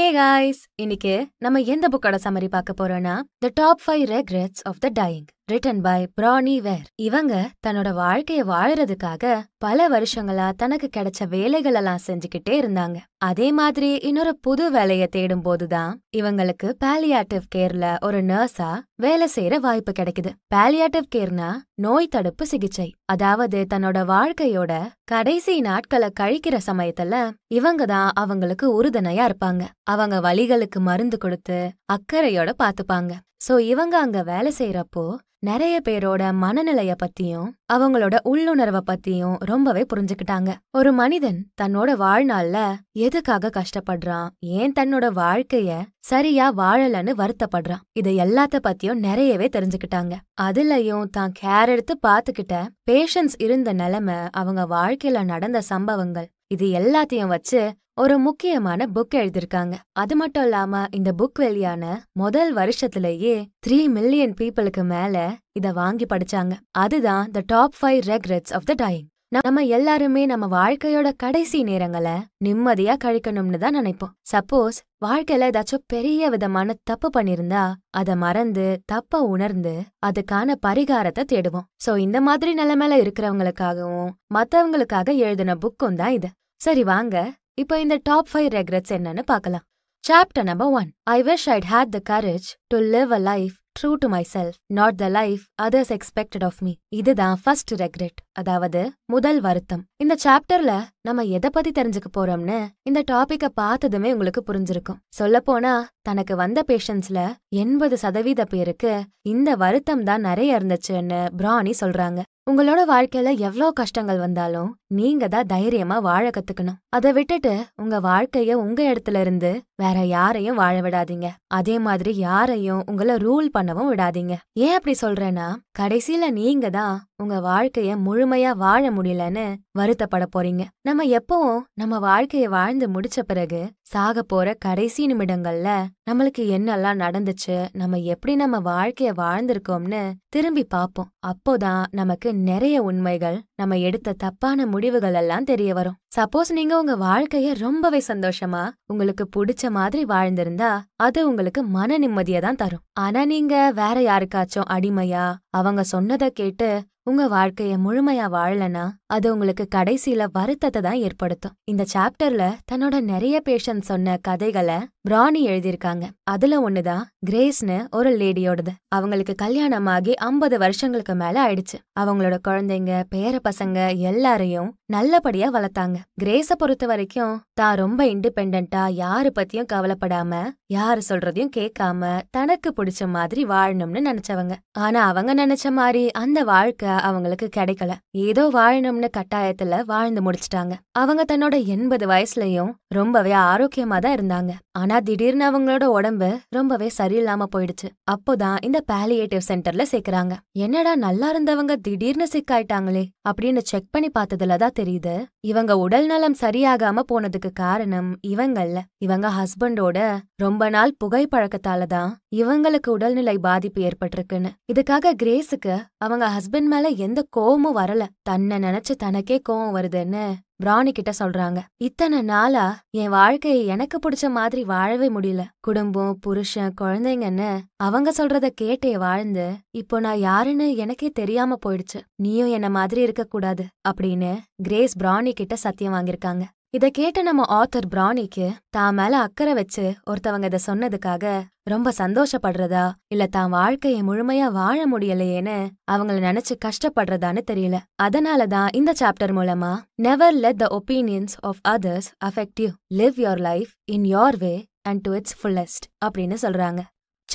Hey guys இன்னைக்கு நம்ம எந்த புக்கோட சம்மரி பார்க்க போறோம்னா the top five regrets of the dying written by Bronnie Ware இவங்க தன்னோட வாழ்க்கைய வாழறதுக்காக பல வருஷங்களா தனக்கு கிடைச்ச வேலைகளெல்லாம் செஞ்சுக்கிட்டே இருந்தாங்க அதே மாதிரி இன்னொரு புது வேலைய தேடும் போதுதான் இவங்களுக்கு பேலியாட்டிவ் கேர்ல ஒரு நர்ஸா வேலை செய்யற வாய்ப்பு கிடைக்குது பேலியாட்டிவ் கேர்னா நோய் தடுப்பு சிகிச்சை அதாவது தன்னோட வாழ்க்கையோட கடைசி நாட்களை கழிக்கிற சமயத்துல இவங்க தான் அவங்களுக்கு உறுதுணையா இருப்பாங்க அவங்க வழிகளுக்கு மருந்து கொடுத்து அக்கறையோட பாத்துப்பாங்க சோ இவங்க அங்க வேலை செய்யறப்போ நிறைய பேரோட மனநிலைய பத்தியும் அவங்களோட உள்ளுணர்வை பத்தியும் ரொம்பவே புரிஞ்சுக்கிட்டாங்க ஒரு மனிதன் தன்னோட வாழ்நாள்ல எதுக்காக கஷ்டப்படுறான் ஏன் தன்னோட வாழ்க்கைய சரியா வாழலன்னு வருத்தப்படுறான் இதை எல்லாத்த பத்தியும் நிறையவே தெரிஞ்சுக்கிட்டாங்க அதுலயும் தான் கேர் எடுத்து பாத்துக்கிட்ட பேஷன்ஸ் இருந்த நிலைமை அவங்க வாழ்க்கையில நடந்த சம்பவங்கள் இது எல்லாத்தையும் வச்சு ஒரு முக்கியமான புக் எழுதியிருக்காங்க அது மட்டும் இல்லாம இந்த புக் வெளியான முதல் வருஷத்திலேயே த்ரீ மில்லியன் பீப்புளுக்கு மேல இத வாங்கி படிச்சாங்க அதுதான் the top five regrets of the dying நம்ம எல்லாருமே நம்ம வாழ்க்கையோட கடைசி நேரங்களை நிம்மதியா கழிக்கணும்னு தான் நினைப்போம் சப்போஸ் வாழ்க்கையில ஏதாச்சும் பெரிய விதமான தப்பு பண்ணிருந்தா அத மறந்து தப்ப உணர்ந்து அதுக்கான பரிகாரத்தை தேடுவோம் சோ இந்த மாதிரி நிலைமையில இருக்கிறவங்களுக்காகவும் மத்தவங்களுக்காக எழுதின புக்கும் தான் இது சரி வாங்க இப்போ இந்த டாப் ஃபைவ் ரெக்ரெட்ஸ் என்னன்னு பாக்கலாம் chapter number one I wish I'd had the courage to live a life true to myself not the life others expected of me இதுதான் ஃபர்ஸ்ட் ரெக்ரெட் அதாவது முதல் வருத்தம் இந்த சாப்டர்ல நம்ம எதை பத்தி தெரிஞ்சுக்க போறோம்னு இந்த டாபிக்க பார்த்ததுமே உங்களுக்கு புரிஞ்சிருக்கும் சொல்ல போனா தனக்கு வந்த பேஷண்ட்ஸ்ல எண்பது சதவீத பேருக்கு இந்த வருத்தம் தான் நிறைய இருந்துச்சுன்னு பிராணி சொல்றாங்க உங்களோட வாழ்க்கையில எவ்வளவு கஷ்டங்கள் வந்தாலும் நீங்க தான் தைரியமா வாழ கத்துக்கணும் அதை விட்டுட்டு உங்க வாழ்க்கைய உங்க இடத்துல இருந்து வேற யாரையும் வாழ விடாதீங்க அதே மாதிரி யாரையும் உங்களை ரூல் பண்ணவும் விடாதீங்க ஏன் அப்படி சொல்றேன்னா கடைசியில நீங்க தான் உங்க வாழ்க்கைய முழுமையா வாழ முடியலன்னு வருத்தப்பட போறீங்க நம்ம எப்பவும் நம்ம வாழ்க்கைய வாழ்ந்து முடிச்ச பிறகு சாக போற கடைசி நிமிடங்கள்ல நம்மளுக்கு என்னெல்லாம் நடந்துச்சு நம்ம எப்படி நம்ம வாழ்க்கைய வாழ்ந்திருக்கோம்னு திரும்பி பார்ப்போம் அப்போதான் நமக்கு நிறைய உண்மைகள் நம்ம எடுத்த தப்பான முடிவுகள் எல்லாம் தெரிய வரும் சப்போஸ் நீங்க உங்க வாழ்க்கைய ரொம்பவே சந்தோஷமா உங்களுக்கு பிடிச்ச மாதிரி வாழ்ந்திருந்தா அது உங்களுக்கு மன நிம்மதியை தான் தரும் ஆனா நீங்க வேற யாருக்காச்சும் அடிமையா அவங்க சொன்னதை கேட்டு உங்க வாழ்க்கைய முழுமையா வாழலனா அது உங்களுக்கு கடைசியில வருத்தத்தை தான் ஏற்படுத்தும் இந்த சாப்டர்ல தன்னோட நிறைய பேஷன் சொன்ன கதைகளை பிராணி எழுதியிருக்காங்க அதுல ஒண்ணுதான் கிரேஸ்னு ஒரு லேடியோடது அவங்களுக்கு கல்யாணமாகி ஐம்பது வருஷங்களுக்கு மேல ஆயிடுச்சு அவங்களோட குழந்தைங்க பேர பசங்க எல்லாரையும் நல்லபடியா வளர்த்தாங்க கிரேஸ பொறுத்த வரைக்கும் தான் ரொம்ப இண்டிபெண்டா யாரு பத்தியும் கவலைப்படாம யாரு சொல்றதையும் கேட்காம தனக்கு பிடிச்ச மாதிரி வாழணும்னு நினைச்சவங்க ஆனா அவங்க நினைச்ச மாதிரி அந்த வாழ்க்கை அவங்களுக்கு கிடைக்கல ஏதோ வாழணும்னு கட்டணும்னு கட்டாயத்துல வாழ்ந்து முடிச்சிட்டாங்க அவங்க தன்னோட எண்பது வயசுலயும் ரொம்பவே ஆரோக்கியமா தான் இருந்தாங்க ஆனா திடீர்னு அவங்களோட உடம்பு ரொம்பவே சரியில்லாம போயிடுச்சு அப்போதான் இந்த பேலியேட்டிவ் சென்டர்ல சேர்க்கறாங்க என்னடா நல்லா இருந்தவங்க திடீர்னு சிக்காயிட்டாங்களே அப்படின்னு செக் பண்ணி பார்த்ததுலதான் தெரியுது இவங்க உடல் நலம் சரியாகாம போனதுக்கு காரணம் இவங்கல்ல இவங்க ஹஸ்பண்டோட ரொம்ப நாள் புகைப்பழக்கத்தால தான் இவங்களுக்கு உடல்நிலை பாதிப்பு ஏற்பட்டிருக்குன்னு இதுக்காக கிரேஸுக்கு அவங்க ஹஸ்பண்ட் மேல எந்த கோவமும் வரல தன்னை நினைச்ச நினைச்சு தனக்கே கோவம் வருதுன்னு பிராணி கிட்ட சொல்றாங்க இத்தனை நாளா என் வாழ்க்கையை எனக்கு பிடிச்ச மாதிரி வாழவே முடியல குடும்பம் புருஷன் குழந்தைங்கன்னு அவங்க சொல்றத கேட்டே வாழ்ந்து இப்போ நான் யாருன்னு எனக்கே தெரியாம போயிடுச்சு நீயும் என்ன மாதிரி இருக்க கூடாது அப்படின்னு கிரேஸ் பிராணி கிட்ட சத்தியம் வாங்கியிருக்காங்க இத கேட்ட நம்ம ஆத்தர் பிராணிக்கு தான் மேல அக்கறை வச்சு ஒருத்தவங்க இதை சொன்னதுக்காக ரொம்ப சந்தோஷப்படுறதா இல்ல தான் வாழ்க்கையை முழுமையா வாழ முடியலையேன்னு அவங்கள நினைச்சு கஷ்டப்படுறதான்னு தெரியல அதனால தான் இந்த சாப்டர் மூலமா never let the opinions of others affect you live your life in your way and to its fullest அப்படின்னு சொல்றாங்க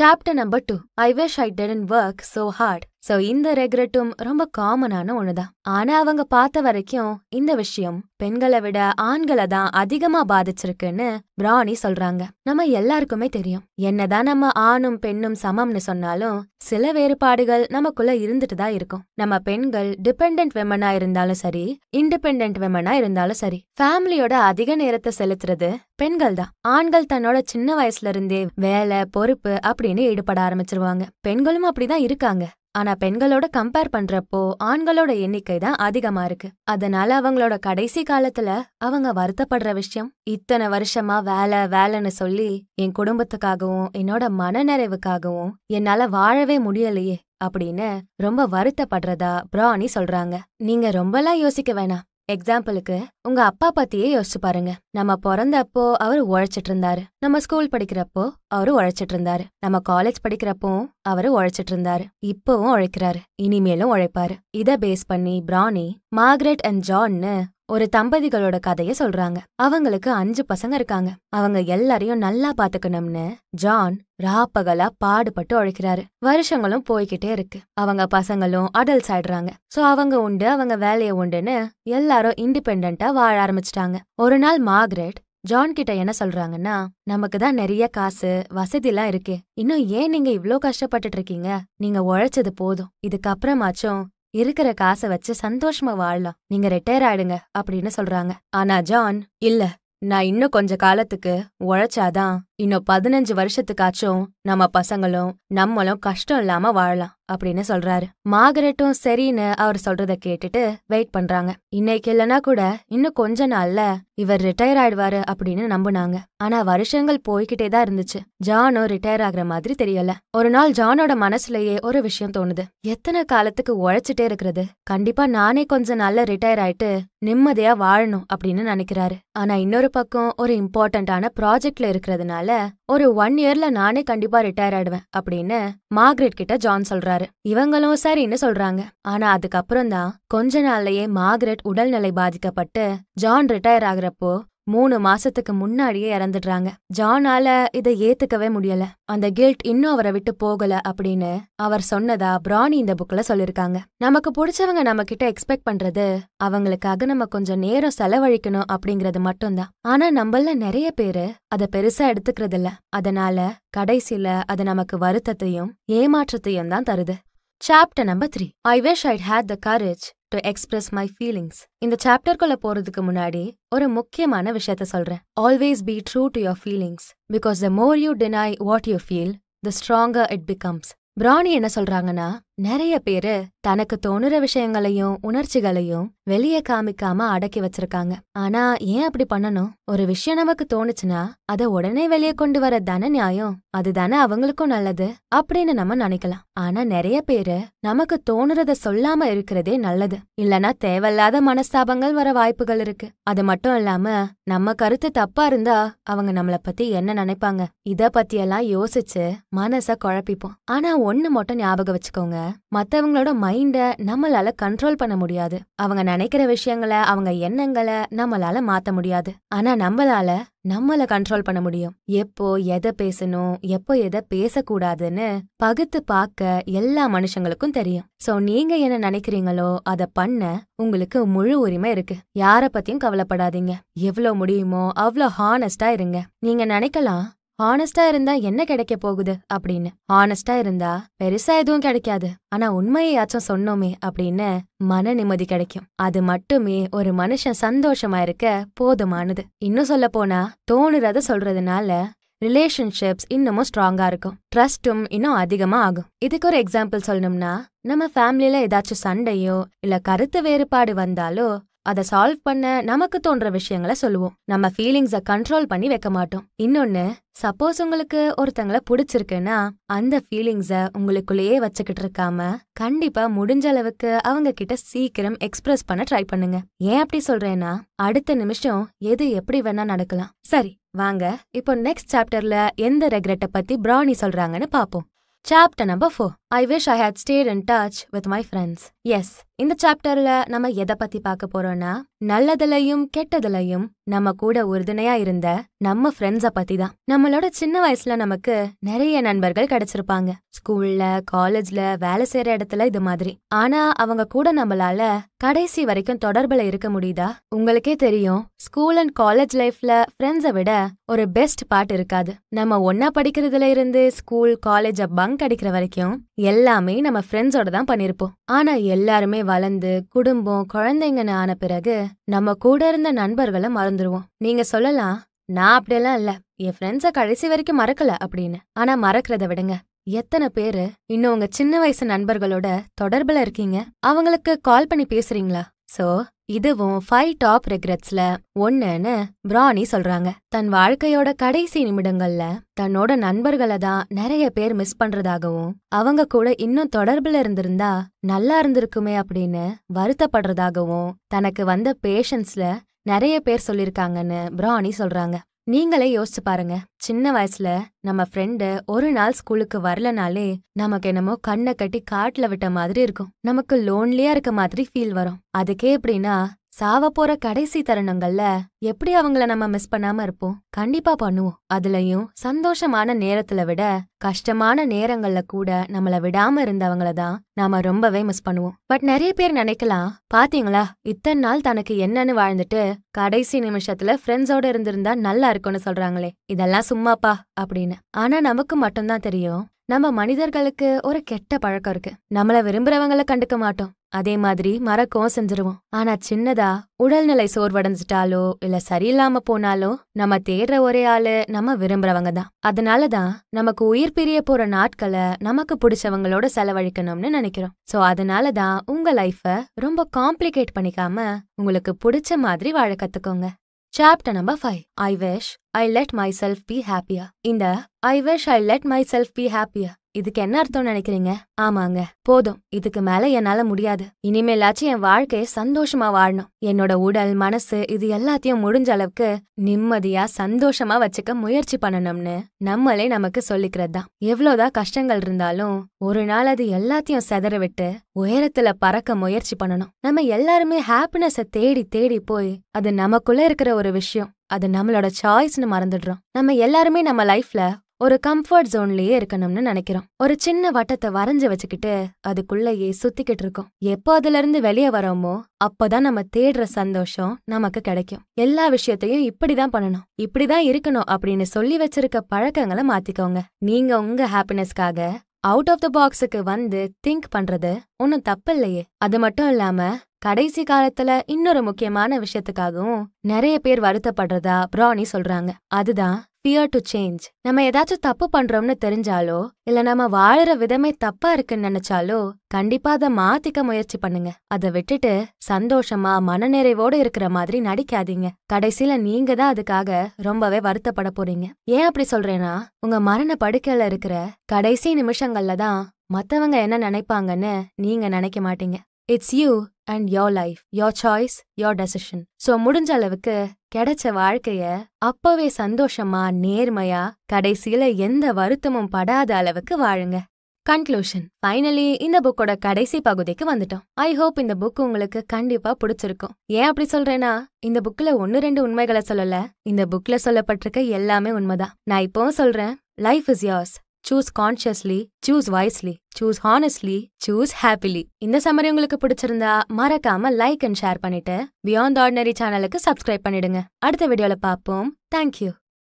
chapter number two I wish I didn't work so hard so இந்த ரெக்ரெட்டும் ரொம்ப காமனான ஒண்ணுதான் ஆனா அவங்க பார்த்த வரைக்கும் இந்த விஷயம் பெண்களை விட ஆண்களை தான் அதிகமா பாதிச்சிருக்குன்னு பிராணி சொல்றாங்க நம்ம எல்லாருக்குமே தெரியும் என்னதான் நம்ம ஆணும் பெண்ணும் சமம்னு சொன்னாலும் சில வேறுபாடுகள் நமக்குள்ள இருந்துட்டு தான் இருக்கும் நம்ம பெண்கள் டிபெண்டன்ட் விமனா இருந்தாலும் சரி இண்டிபெண்ட் விமனா இருந்தாலும் சரி ஃபேமிலியோட அதிக நேரத்தை செலுத்துறது பெண்கள் தான் ஆண்கள் தன்னோட சின்ன வயசுல இருந்தே வேலை பொறுப்பு அப்படின்னு ஈடுபட ஆரம்பிச்சிருவாங்க பெண்களும் அப்படிதான் இருக்காங்க ஆனா பெண்களோட கம்பேர் பண்றப்போ ஆண்களோட எண்ணிக்கை தான் அதிகமா இருக்கு அதனால அவங்களோட கடைசி காலத்துல அவங்க வருத்தப்படுற விஷயம் இத்தனை வருஷமா வேலை வேலைன்னு சொல்லி என் குடும்பத்துக்காகவும் என்னோட மனநிறைவுக்காகவும் என்னால வாழவே முடியலையே அப்படின்னு ரொம்ப வருத்தப்படுறதா பிராணி சொல்றாங்க நீங்க ரொம்பலாம் யோசிக்க வேணாம் எக்ஸாம்பிளுக்கு உங்க அப்பா பத்தியே யோசிச்சு பாருங்க நம்ம பிறந்தப்போ அவரு உழைச்சிட்டு இருந்தாரு நம்ம ஸ்கூல் படிக்கிறப்போ அவரு உழைச்சிட்டு இருந்தாரு நம்ம காலேஜ் படிக்கிறப்போ அவரு உழைச்சிட்டு இருந்தாரு இப்பவும் உழைக்கிறாரு இனிமேலும் உழைப்பாரு இத பேஸ் பண்ணி பிராணி மார்க்ரெட் அண்ட் ஜான்னு ஒரு தம்பதிகளோட கதைய சொல்றாங்க அவங்களுக்கு அஞ்சு பசங்க இருக்காங்க அவங்க எல்லாரையும் நல்லா பாத்துக்கணும்னு ஜான் ராப்பகலா பாடுபட்டு உழைக்கிறாரு வருஷங்களும் போய்கிட்டே இருக்கு அவங்க பசங்களும் அடல்ட்ஸ் ஆயிடுறாங்க சோ அவங்க உண்டு அவங்க வேலையை உண்டுன்னு எல்லாரும் இண்டிபெண்டா வாழ ஆரம்பிச்சிட்டாங்க ஒரு நாள் மார்க்ரெட் ஜான் கிட்ட என்ன சொல்றாங்கன்னா நமக்கு தான் நிறைய காசு வசதி எல்லாம் இருக்கு இன்னும் ஏன் நீங்க இவ்ளோ கஷ்டப்பட்டுட்டு இருக்கீங்க நீங்க உழைச்சது போதும் இதுக்கப்புறமாச்சும் இருக்கிற காசை வச்சு சந்தோஷமா வாழலாம் நீங்க ரிட்டையர் ஆயிடுங்க அப்படின்னு சொல்றாங்க ஆனா ஜான் இல்ல நான் இன்னும் கொஞ்ச காலத்துக்கு உழைச்சாதான் இன்னும் பதினஞ்சு வருஷத்துக்காச்சும் நம்ம பசங்களும் நம்மளும் கஷ்டம் இல்லாம வாழலாம் அப்படின்னு சொல்றாரு மார்கரெட்டும் சரின்னு அவர் சொல்றத கேட்டுட்டு வெயிட் பண்றாங்க இன்னைக்கு இல்லனா கூட இன்னும் கொஞ்ச நாள்ல இவர் ரிட்டையர் ஆயிடுவாரு அப்படின்னு நம்புனாங்க ஆனா வருஷங்கள் போய்கிட்டே தான் இருந்துச்சு ஜானும் ரிட்டையர் ஆகுற மாதிரி தெரியல ஒரு நாள் ஜானோட மனசுலயே ஒரு விஷயம் தோணுது எத்தனை காலத்துக்கு உழைச்சிட்டே இருக்கிறது கண்டிப்பா நானே கொஞ்ச நாள்ல ரிட்டையர் ஆயிட்டு நிம்மதியா வாழணும் அப்படின்னு நினைக்கிறாரு ஆனா இன்னொரு பக்கம் ஒரு இம்பார்ட்டன்டான ப்ராஜெக்ட்ல இருக்கிறதுனால அதனால ஒரு ஒன் இயர்ல நானே கண்டிப்பா ரிட்டையர் ஆயிடுவேன் அப்படின்னு மார்க்ரெட் கிட்ட ஜான் சொல்றாரு இவங்களும் சரின்னு சொல்றாங்க ஆனா அதுக்கப்புறம் தான் கொஞ்ச நாள்லயே மார்க்ரெட் உடல்நிலை பாதிக்கப்பட்டு ஜான் ரிட்டையர் ஆகுறப்போ மூணு மாசத்துக்கு முன்னாடியே இறந்துடுறாங்க ஜானால இதை ஏத்துக்கவே முடியல அந்த கில்ட் இன்னும் அவரை விட்டு போகல அப்படின்னு அவர் சொன்னதா பிராணி இந்த புக்ல சொல்லிருக்காங்க நமக்கு பிடிச்சவங்க நம்ம கிட்ட எக்ஸ்பெக்ட் பண்றது அவங்களுக்காக நம்ம கொஞ்சம் நேரம் செலவழிக்கணும் அப்படிங்கறது மட்டும்தான் ஆனா நம்மள நிறைய பேரு அதை பெருசா எடுத்துக்கிறது இல்ல அதனால கடைசியில அது நமக்கு வருத்தத்தையும் ஏமாற்றத்தையும் தான் தருது chapter number three I wish I'd had the courage to express my feelings இந்த சாப்டர்க்குள்ள போறதுக்கு முன்னாடி ஒரு முக்கியமான விஷயத்த சொல்றேன் always be true to your feelings because the more you deny what you feel the stronger it becomes Bronnie என்ன சொல்றாங்கன்னா நிறைய பேரு தனக்கு தோணுற விஷயங்களையும் உணர்ச்சிகளையும் வெளியே காமிக்காம அடக்கி வச்சிருக்காங்க ஆனா ஏன் அப்படி பண்ணணும் ஒரு விஷயம் நமக்கு தோணுச்சுன்னா அத உடனே வெளியே கொண்டு வர தன நியாயம் அதுதானே அவங்களுக்கும் நல்லது அப்படின்னு நம்ம நினைக்கலாம் ஆனா நிறைய பேரு நமக்கு தோணுறத சொல்லாம இருக்கிறதே நல்லது இல்லனா தேவையில்லாத மனஸ்தாபங்கள் வர வாய்ப்புகள் இருக்கு அது மட்டும் இல்லாம நம்ம கருத்து தப்பா இருந்தா அவங்க நம்மள பத்தி என்ன நினைப்பாங்க இத பத்தியெல்லாம் யோசிச்சு மனச குழப்பிப்போம் ஆனா ஒண்ணு மட்டும் ஞாபகம் வச்சுக்கோங்க மற்றவங்களோட மைண்டை நம்மளால கண்ட்ரோல் பண்ண முடியாது அவங்க நினைக்கிற விஷயங்களை அவங்க எண்ணங்களை நம்மளால மாத்த முடியாது ஆனா நம்மளால நம்மள கண்ட்ரோல் பண்ண முடியும் எப்போ எதை பேசணும் எப்போ எதை பேசக்கூடாதுன்னு பகுத்து பார்க்க எல்லா மனுஷங்களுக்கும் தெரியும் சோ நீங்க என்ன நினைக்கிறீங்களோ அத பண்ண உங்களுக்கு முழு உரிமை இருக்கு யார பத்தியும் கவலைப்படாதீங்க எவ்வளவு முடியுமோ அவ்வளவு ஹானஸ்டா இருங்க நீங்க நினைக்கலாம் ஹானஸ்டா இருந்தா என்ன கிடைக்க போகுது அப்படின்னு ஹானஸ்டா இருந்தா பெருசா எதுவும் கிடைக்காது ஆனா உண்மையாச்சும் சொன்னோமே அப்படின்னு மன நிம்மதி கிடைக்கும் அது மட்டுமே ஒரு மனுஷன் சந்தோஷமா இருக்க போதுமானது இன்னும் சொல்ல போனா தோணுறத சொல்றதுனால ரிலேஷன்ஷிப்ஸ் இன்னமும் ஸ்ட்ராங்கா இருக்கும் ட்ரஸ்டும் இன்னும் அதிகமா ஆகும் இதுக்கு ஒரு எக்ஸாம்பிள் சொல்லணும்னா நம்ம ஃபேமிலியில ஏதாச்சும் சண்டையோ இல்ல கருத்து வேறுபாடு வந்தாலோ அதை சால்வ் பண்ண நமக்கு தோன்ற விஷயங்களை சொல்லுவோம் நம்ம ஃபீலிங்ஸை கண்ட்ரோல் பண்ணி வைக்க மாட்டோம் இன்னொன்னு சப்போஸ் உங்களுக்கு ஒருத்தங்களை பிடிச்சிருக்குன்னா அந்த ஃபீலிங்ஸை உங்களுக்குள்ளேயே வச்சுக்கிட்டு இருக்காம கண்டிப்பா முடிஞ்ச அளவுக்கு அவங்க கிட்ட சீக்கிரம் எக்ஸ்பிரஸ் பண்ண ட்ரை பண்ணுங்க ஏன் அப்படி சொல்றேன்னா அடுத்த நிமிஷம் எது எப்படி வேணா நடக்கலாம் சரி வாங்க இப்போ நெக்ஸ்ட் சாப்டர்ல எந்த ரெக்ரெட்டை பத்தி பிராணி சொல்றாங்கன்னு பாப்போம் chapter number four I wish I had stayed and touch with my friends yes இந்த சாப்டர்ல நம்ம எதை பத்தி பார்க்க போறோம்னா நல்லதுலயும் கெட்டதுலயும் நம்ம கூட உறுதுணையா இருந்த நம்ம ஃப்ரெண்ட்ஸ பத்தி தான் நம்மளோட சின்ன வயசுல நமக்கு நிறைய நண்பர்கள் கிடைச்சிருப்பாங்க ஸ்கூல்ல காலேஜ்ல வேலை செய்யற இடத்துல இது மாதிரி ஆனா அவங்க கூட நம்மளால கடைசி வரைக்கும் தொடர்புல இருக்க முடியுதா உங்களுக்கே தெரியும் ஸ்கூல் அண்ட் காலேஜ் லைஃப்ல ஃப்ரெண்ட்ஸ விட ஒரு பெஸ்ட் பார்ட் இருக்காது நம்ம ஒன்னா படிக்கிறதுல இருந்து ஸ்கூல் காலேஜ பங்க் அடிக்கிற வரைக்கும் எல்லாமே நம்ம ஃப்ரெண்ட்ஸோட தான் பண்ணிருப்போம் ஆனா எல்லாருமே வளர்ந்து குடும்பம் குழந்தைங்கன்னு ஆன பிறகு நம்ம கூட இருந்த நண்பர்களை மறந்துடுவோம் நீங்க சொல்லலாம் நான் அப்படியெல்லாம் இல்ல என் ஃப்ரெண்ட்ஸ கடைசி வரைக்கும் மறக்கல அப்படின்னு ஆனா மறக்கிறத விடுங்க எத்தனை பேரு இன்னும் உங்க சின்ன வயசு நண்பர்களோட தொடர்புல இருக்கீங்க அவங்களுக்கு கால் பண்ணி பேசுறீங்களா சோ இதுவும் ஃபைவ் டாப் ரெக்ரெட்ஸ்ல ஒன்னுன்னு பிராணி சொல்றாங்க தன் வாழ்க்கையோட கடைசி நிமிடங்கள்ல தன்னோட நண்பர்களை தான் நிறைய பேர் மிஸ் பண்றதாகவும் அவங்க கூட இன்னும் தொடர்புல இருந்திருந்தா நல்லா இருந்திருக்குமே அப்படின்னு வருத்தப்படுறதாகவும் தனக்கு வந்த பேஷன்ஸ்ல நிறைய பேர் சொல்லிருக்காங்கன்னு பிராணி சொல்றாங்க நீங்களே யோசிச்சு பாருங்க சின்ன வயசுல நம்ம ஃப்ரெண்டு ஒரு நாள் ஸ்கூலுக்கு வரலனாலே நமக்கு என்னமோ கண்ணை கட்டி காட்டுல விட்ட மாதிரி இருக்கும் நமக்கு லோன்லியா இருக்க மாதிரி ஃபீல் வரும் அதுக்கே எப்படின்னா சாவப்போற கடைசி தருணங்கள்ல எப்படி அவங்கள நம்ம மிஸ் பண்ணாம இருப்போம் கண்டிப்பா பண்ணுவோம் அதுலயும் சந்தோஷமான நேரத்துல விட கஷ்டமான நேரங்கள்ல கூட நம்மள விடாம இருந்தவங்கள தான் நாம ரொம்பவே மிஸ் பண்ணுவோம் பட் நிறைய பேர் நினைக்கலாம் பாத்தீங்களா இத்தனை நாள் தனக்கு என்னன்னு வாழ்ந்துட்டு கடைசி நிமிஷத்துல ஃப்ரெண்ட்ஸோட இருந்திருந்தா நல்லா இருக்கும்னு சொல்றாங்களே இதெல்லாம் சும்மாப்பா அப்படின்னு ஆனா நமக்கு மட்டும்தான் தெரியும் நம்ம மனிதர்களுக்கு ஒரு கெட்ட பழக்கம் இருக்கு நம்மள விரும்புறவங்கள கண்டுக்க மாட்டோம் அதே மாதிரி மறக்கவும் செஞ்சிருவோம் ஆனா சின்னதா உடல்நிலை சோர்வடைஞ்சிட்டாலோ இல்ல சரியில்லாம போனாலோ நம்ம தேடுற ஒரே ஆளு நம்ம விரும்புறவங்க தான் அதனாலதான் நமக்கு உயிர் பிரிய போற நாட்களை நமக்கு பிடிச்சவங்களோட செலவழிக்கணும்னு நினைக்கிறோம் சோ அதனாலதான் உங்க லைஃப ரொம்ப காம்ப்ளிகேட் பண்ணிக்காம உங்களுக்கு பிடிச்ச மாதிரி வாழ கத்துக்கோங்க Chapter number 5 I wish I let myself be happier. In the I wish I let myself be happier இதுக்கு என்ன அர்த்தம் நினைக்கிறீங்க ஆமாங்க போதும் இதுக்கு மேல என்னால முடியாது இனிமேலாச்சும் என் வாழ்க்கைய சந்தோஷமா வாழணும் என்னோட உடல் மனசு இது எல்லாத்தையும் முடிஞ்ச அளவுக்கு நிம்மதியா சந்தோஷமா வச்சுக்க முயற்சி பண்ணணும்னு நம்மளே நமக்கு சொல்லிக்கிறது தான் எவ்வளவுதான் கஷ்டங்கள் இருந்தாலும் ஒரு நாள் அது எல்லாத்தையும் செதற விட்டு உயரத்துல பறக்க முயற்சி பண்ணணும் நம்ம எல்லாருமே ஹாப்பினஸ தேடி தேடி போய் அது நமக்குள்ள இருக்கிற ஒரு விஷயம் அது நம்மளோட சாய்ஸ்னு மறந்துடுறோம் நம்ம எல்லாருமே நம்ம லைஃப்ல ஒரு கம்ஃபர்ட் ஜோன்லயே இருக்கணும்னு நினைக்கிறோம் ஒரு சின்ன வட்டத்தை வரைஞ்சு வச்சுக்கிட்டு அதுக்குள்ளேயே சுத்திக்கிட்டு இருக்கோம் எப்போ அதுல இருந்து வெளியே வரோமோ அப்பதான் நம்ம தேடுற சந்தோஷம் நமக்கு கிடைக்கும் எல்லா விஷயத்தையும் இப்படிதான் பண்ணணும் இப்படிதான் இருக்கணும் அப்படின்னு சொல்லி வச்சிருக்க பழக்கங்களை மாத்திக்கோங்க நீங்க உங்க ஹாப்பினஸ்க்காக அவுட் ஆஃப் த பாக்ஸுக்கு வந்து திங்க் பண்றது தப்பு தப்பில்லையே அது மட்டும் இல்லாம கடைசி காலத்துல இன்னொரு முக்கியமான விஷயத்துக்காகவும் நிறைய பேர் வருத்தப்படுறதா பிராணி சொல்றாங்க அதுதான் ஃபியர் டு சேஞ்ச் நம்ம ஏதாச்சும் தப்பு பண்றோம்னு தெரிஞ்சாலோ இல்ல நம்ம வாழற விதமே தப்பா இருக்குன்னு நினைச்சாலோ கண்டிப்பா அதை மாத்திக்க முயற்சி பண்ணுங்க அதை விட்டுட்டு சந்தோஷமா மனநிறைவோட இருக்கிற மாதிரி நடிக்காதீங்க கடைசியில நீங்க தான் அதுக்காக ரொம்பவே வருத்தப்பட போறீங்க ஏன் அப்படி சொல்றேன்னா உங்க மரண படுக்கையில இருக்கிற கடைசி நிமிஷங்கள்ல தான் மத்தவங்க என்ன நினைப்பாங்கன்னு நீங்க நினைக்க மாட்டீங்க it's you and your life your choice your decision so முடிஞ்ச அளவுக்கு கிடைச்ச வாழ்க்கைய அப்பவே சந்தோஷமா நேர்மையா கடைசியில எந்த வருத்தமும் படாத அளவுக்கு வாழுங்க கன்க்ளூஷன் ஃபைனலி இந்த புக்கோட கடைசி பகுதிக்கு வந்துட்டோம் ஐ ஹோப் இந்த புக் உங்களுக்கு கண்டிப்பா பிடிச்சிருக்கும் ஏன் அப்படி சொல்றேன்னா இந்த புக்ல ஒன்னு ரெண்டு உண்மைகளை சொல்லல இந்த புக்ல சொல்லப்பட்டிருக்க எல்லாமே உண்மைதான் நான் இப்பவும் சொல்றேன் life is yours choose consciously choose wisely choose honestly choose happily இந்த சமரி உங்களுக்கு பிடிச்சிருந்தா மறக்காம லைக் அண்ட் ஷேர் பண்ணிட்டு பியாண்ட் ஆர்டினரி சேனலுக்கு சப்ஸ்கிரைப் பண்ணிடுங்க அடுத்த வீடியோல பார்ப்போம் தேங்க்யூ